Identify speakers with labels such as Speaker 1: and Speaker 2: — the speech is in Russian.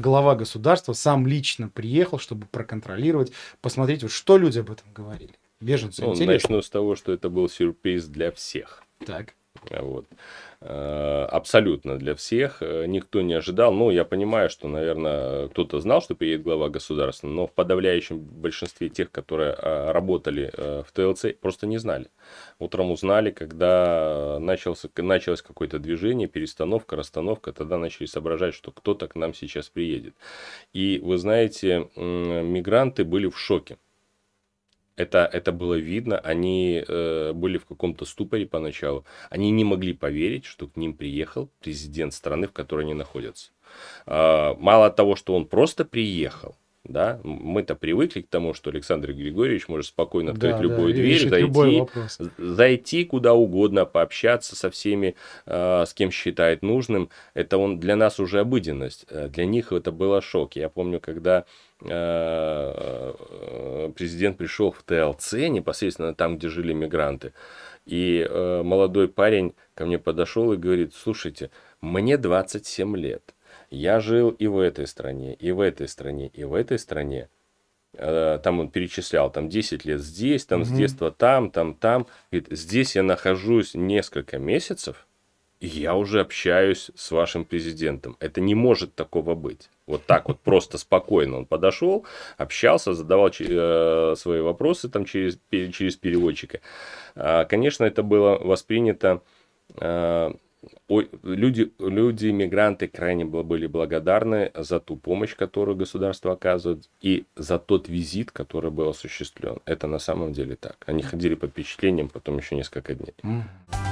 Speaker 1: глава государства сам лично приехал, чтобы проконтролировать, посмотреть, вот что люди об этом говорили. Беженцы ну, Начну с того, что это был сюрприз для всех. Так. Э, вот. Э, абсолютно для всех. Э, никто не ожидал. Ну, я понимаю, что, наверное, кто-то знал, что приедет глава государства, но в подавляющем большинстве тех, которые работали в ТЛЦ, просто не знали. Утром узнали, когда начался, началось какое-то движение, перестановка, расстановка, тогда начали соображать, что кто-то к нам сейчас приедет. И, вы знаете, мигранты были в шоке это, это было видно, они э, были в каком-то ступоре поначалу. Они не могли поверить, что к ним приехал президент страны, в которой они находятся. Э, мало того, что он просто приехал, да, мы-то привыкли к тому, что Александр Григорьевич может спокойно открыть да, любую да, дверь, зайти, зайти куда угодно, пообщаться со всеми, э, с кем считает нужным. Это он для нас уже обыденность, э, для них это было шок. Я помню, когда э, э, президент пришел в ТЛЦ, непосредственно там, где жили мигранты, и э, молодой парень ко мне подошел и говорит, слушайте, мне 27 лет, я жил и в этой стране, и в этой стране, и в этой стране. А, там он перечислял, там 10 лет здесь, там угу. с детства там, там, там. Говорит, здесь я нахожусь несколько месяцев, и я уже общаюсь с вашим президентом. Это не может такого быть. Вот так вот просто спокойно он подошел, общался, задавал э, свои вопросы там через, через переводчика. А, конечно, это было воспринято а, люди, люди, мигранты крайне были благодарны за ту помощь, которую государство оказывает, и за тот визит, который был осуществлен. Это на самом деле так. Они ходили под впечатлением потом еще несколько дней. Mm.